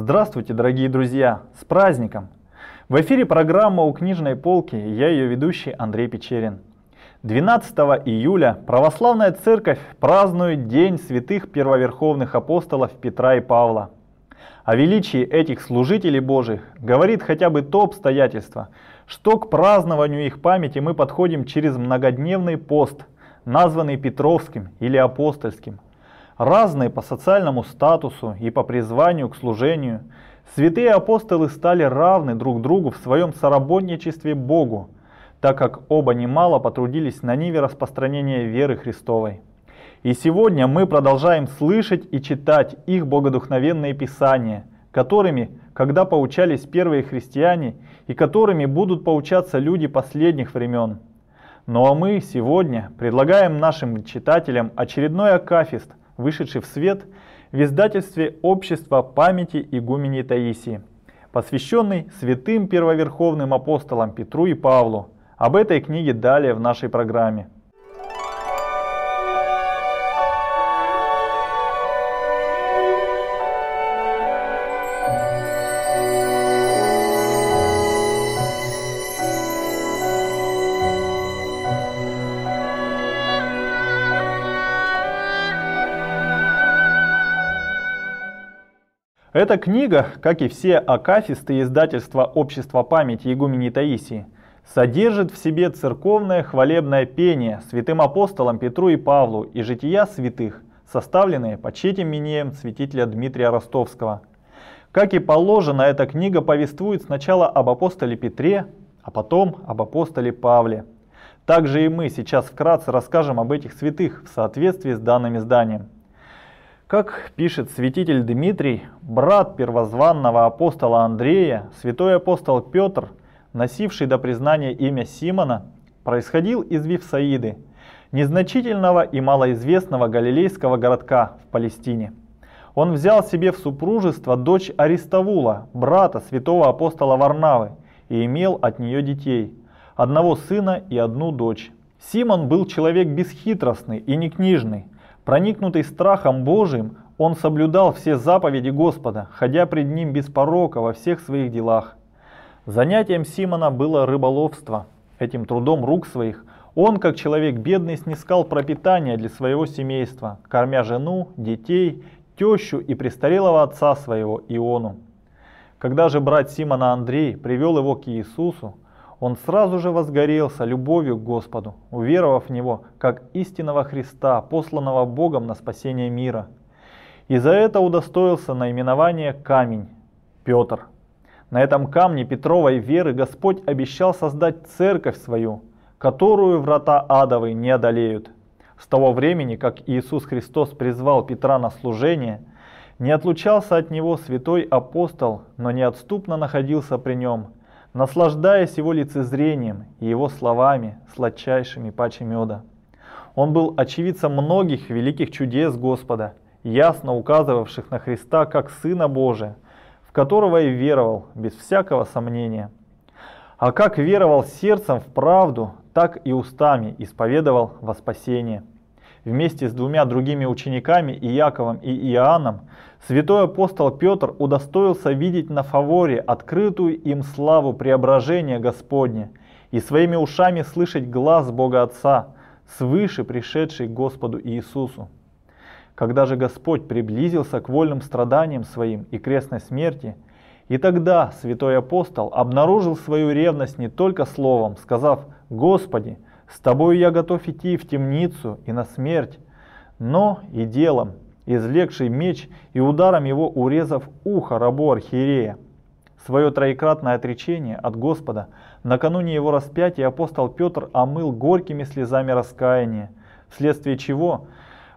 Здравствуйте, дорогие друзья! С праздником! В эфире программа «У книжной полки» я ее ведущий Андрей Печерин. 12 июля Православная Церковь празднует День святых первоверховных апостолов Петра и Павла. О величии этих служителей Божьих говорит хотя бы то обстоятельство, что к празднованию их памяти мы подходим через многодневный пост, названный Петровским или Апостольским – разные по социальному статусу и по призванию к служению, святые апостолы стали равны друг другу в своем соработничестве Богу, так как оба немало потрудились на ниве распространения веры Христовой. И сегодня мы продолжаем слышать и читать их богодухновенные писания, которыми, когда поучались первые христиане, и которыми будут поучаться люди последних времен. Ну а мы сегодня предлагаем нашим читателям очередной акафист – вышедший в свет в издательстве «Общество памяти игумени Таисии», посвященный святым первоверховным апостолам Петру и Павлу. Об этой книге далее в нашей программе. Эта книга, как и все акафисты издательства Общества памяти Игумени Таисии, содержит в себе церковное хвалебное пение святым апостолам Петру и Павлу и жития святых, составленные по чтим минеем святителя Дмитрия Ростовского. Как и положено, эта книга повествует сначала об апостоле Петре, а потом об апостоле Павле. Также и мы сейчас вкратце расскажем об этих святых в соответствии с данным изданием. Как пишет святитель Дмитрий, брат первозванного апостола Андрея, святой апостол Петр, носивший до признания имя Симона, происходил из Вифсаиды, незначительного и малоизвестного галилейского городка в Палестине. Он взял себе в супружество дочь Аристовула, брата святого апостола Варнавы, и имел от нее детей, одного сына и одну дочь. Симон был человек бесхитростный и некнижный – Проникнутый страхом Божиим, он соблюдал все заповеди Господа, ходя пред ним без порока во всех своих делах. Занятием Симона было рыболовство. Этим трудом рук своих он, как человек бедный, снискал пропитание для своего семейства, кормя жену, детей, тещу и престарелого отца своего Иону. Когда же брат Симона Андрей привел его к Иисусу, он сразу же возгорелся любовью к Господу, уверовав в Него как истинного Христа, посланного Богом на спасение мира. И за это удостоился наименование «Камень» – Петр. На этом камне Петровой веры Господь обещал создать церковь свою, которую врата адовы не одолеют. С того времени, как Иисус Христос призвал Петра на служение, не отлучался от него святой апостол, но неотступно находился при нем – наслаждаясь его лицезрением и его словами, сладчайшими паче меда. Он был очевидцем многих великих чудес Господа, ясно указывавших на Христа как Сына Божия, в которого и веровал, без всякого сомнения. А как веровал сердцем в правду, так и устами исповедовал во спасение вместе с двумя другими учениками Иаковом и Иоанном, святой апостол Петр удостоился видеть на фаворе открытую им славу преображения Господня и своими ушами слышать глаз Бога Отца, свыше пришедший к Господу Иисусу. Когда же Господь приблизился к вольным страданиям своим и крестной смерти – и тогда святой апостол обнаружил свою ревность не только словом, сказав «Господи, с тобою я готов идти в темницу и на смерть, но и делом, излегший меч и ударом его урезав ухо рабу архиерея. Свое троекратное отречение от Господа накануне его распятия апостол Петр омыл горькими слезами раскаяния, вследствие чего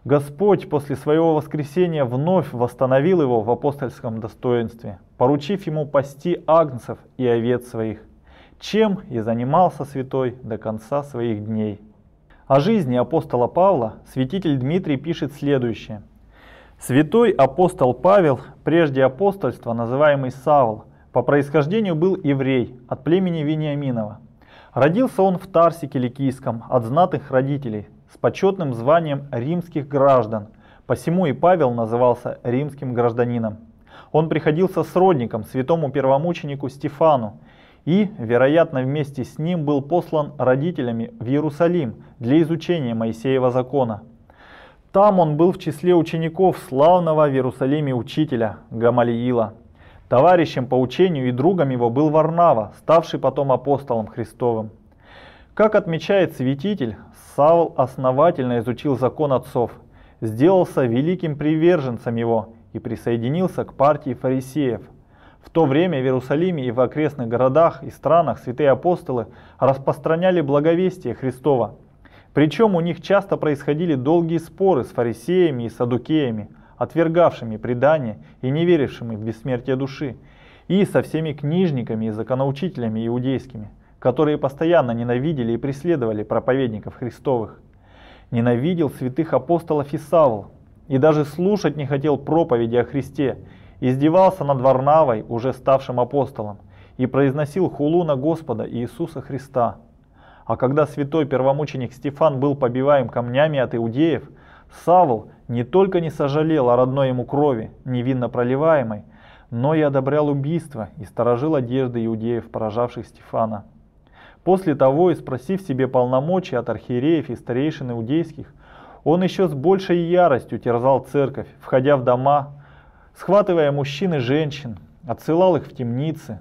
Господь после своего воскресения вновь восстановил его в апостольском достоинстве, поручив ему пасти агнцев и овец своих чем и занимался святой до конца своих дней. О жизни апостола Павла святитель Дмитрий пишет следующее. Святой апостол Павел, прежде апостольства, называемый Савл, по происхождению был еврей от племени Вениаминова. Родился он в Тарсе Киликийском от знатых родителей с почетным званием римских граждан, посему и Павел назывался римским гражданином. Он приходился сродником святому первомученику Стефану и, вероятно, вместе с ним был послан родителями в Иерусалим для изучения Моисеева закона. Там он был в числе учеников славного в Иерусалиме учителя Гамалиила. Товарищем по учению и другом его был Варнава, ставший потом апостолом Христовым. Как отмечает святитель, Савл основательно изучил закон отцов, сделался великим приверженцем его и присоединился к партии фарисеев – то время в Иерусалиме и в окрестных городах и странах святые апостолы распространяли благовестие Христова. Причем у них часто происходили долгие споры с фарисеями и садукеями, отвергавшими предание и не верившими в бессмертие души, и со всеми книжниками и законоучителями иудейскими, которые постоянно ненавидели и преследовали проповедников Христовых. Ненавидел святых апостолов и Савл, и даже слушать не хотел проповеди о Христе, издевался над Варнавой, уже ставшим апостолом, и произносил хулу на Господа Иисуса Христа. А когда святой первомученик Стефан был побиваем камнями от иудеев, Савл не только не сожалел о родной ему крови, невинно проливаемой, но и одобрял убийство и сторожил одежды иудеев, поражавших Стефана. После того, и спросив себе полномочия от архиереев и старейшин иудейских, он еще с большей яростью терзал церковь, входя в дома, схватывая мужчин и женщин, отсылал их в темницы.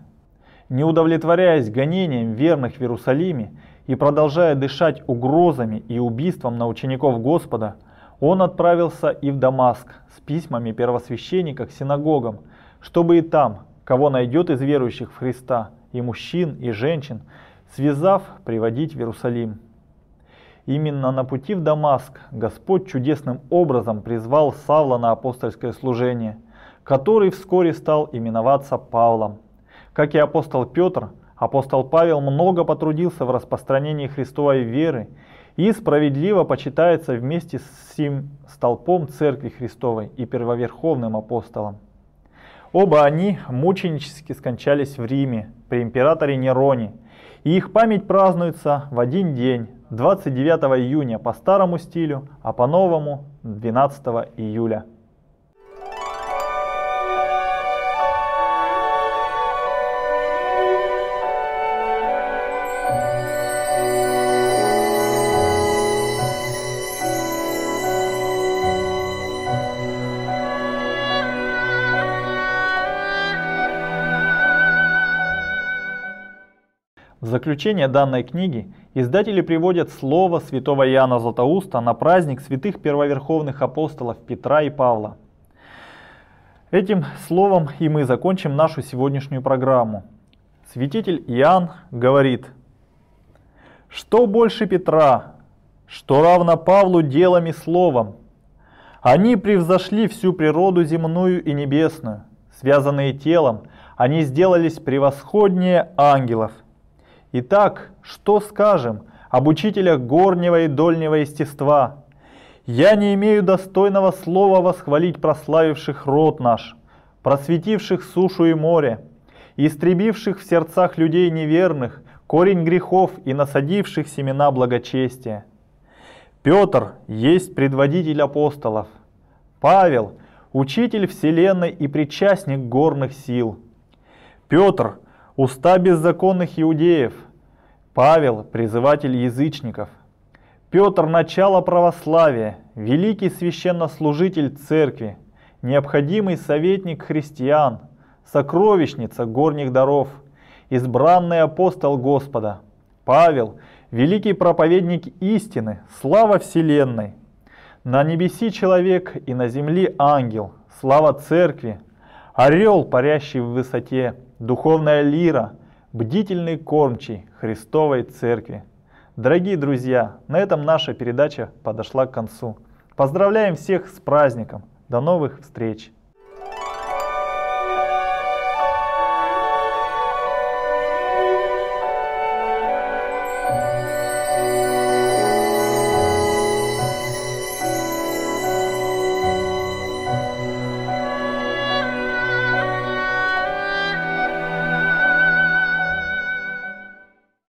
Не удовлетворяясь гонением верных в Иерусалиме и продолжая дышать угрозами и убийством на учеников Господа, он отправился и в Дамаск с письмами первосвященника к синагогам, чтобы и там, кого найдет из верующих в Христа, и мужчин, и женщин, связав, приводить в Иерусалим. Именно на пути в Дамаск Господь чудесным образом призвал Савла на апостольское служение – который вскоре стал именоваться Павлом. Как и апостол Петр, апостол Павел много потрудился в распространении Христовой веры и справедливо почитается вместе с сим столпом Церкви Христовой и первоверховным апостолом. Оба они мученически скончались в Риме при императоре Нероне, и их память празднуется в один день, 29 июня по старому стилю, а по новому 12 июля. заключение данной книги издатели приводят слово святого Иоанна Златоуста на праздник святых первоверховных апостолов Петра и Павла. Этим словом и мы закончим нашу сегодняшнюю программу. Святитель Иоанн говорит, «Что больше Петра, что равно Павлу делом и словом, они превзошли всю природу земную и небесную, связанные телом, они сделались превосходнее ангелов – Итак, что скажем об учителях горнего и дольнего естества? Я не имею достойного слова восхвалить прославивших род наш, просветивших сушу и море, истребивших в сердцах людей неверных корень грехов и насадивших семена благочестия. Петр есть предводитель апостолов. Павел – учитель вселенной и причастник горных сил. Петр – уста беззаконных иудеев, Павел – призыватель язычников, Петр – начало православия, великий священнослужитель церкви, необходимый советник христиан, сокровищница горних даров, избранный апостол Господа, Павел – великий проповедник истины, слава Вселенной, на небеси человек и на земле ангел, слава церкви, орел, парящий в высоте – духовная лира, бдительный кормчий Христовой Церкви. Дорогие друзья, на этом наша передача подошла к концу. Поздравляем всех с праздником. До новых встреч!